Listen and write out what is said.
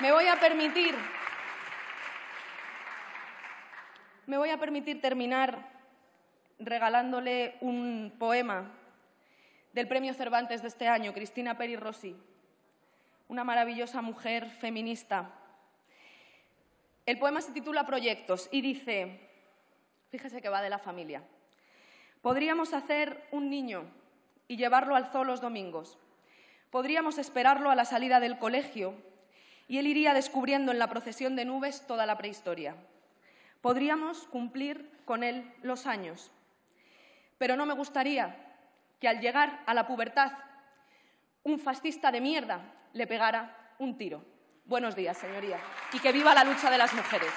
Me voy a permitir, me voy a permitir terminar regalándole un poema del Premio Cervantes de este año, Cristina Peri Rossi, una maravillosa mujer feminista. El poema se titula Proyectos y dice, fíjese que va de la familia, podríamos hacer un niño y llevarlo al zoo los domingos, podríamos esperarlo a la salida del colegio y él iría descubriendo en la procesión de nubes toda la prehistoria. Podríamos cumplir con él los años, pero no me gustaría que al llegar a la pubertad un fascista de mierda le pegara un tiro. Buenos días, señoría, y que viva la lucha de las mujeres.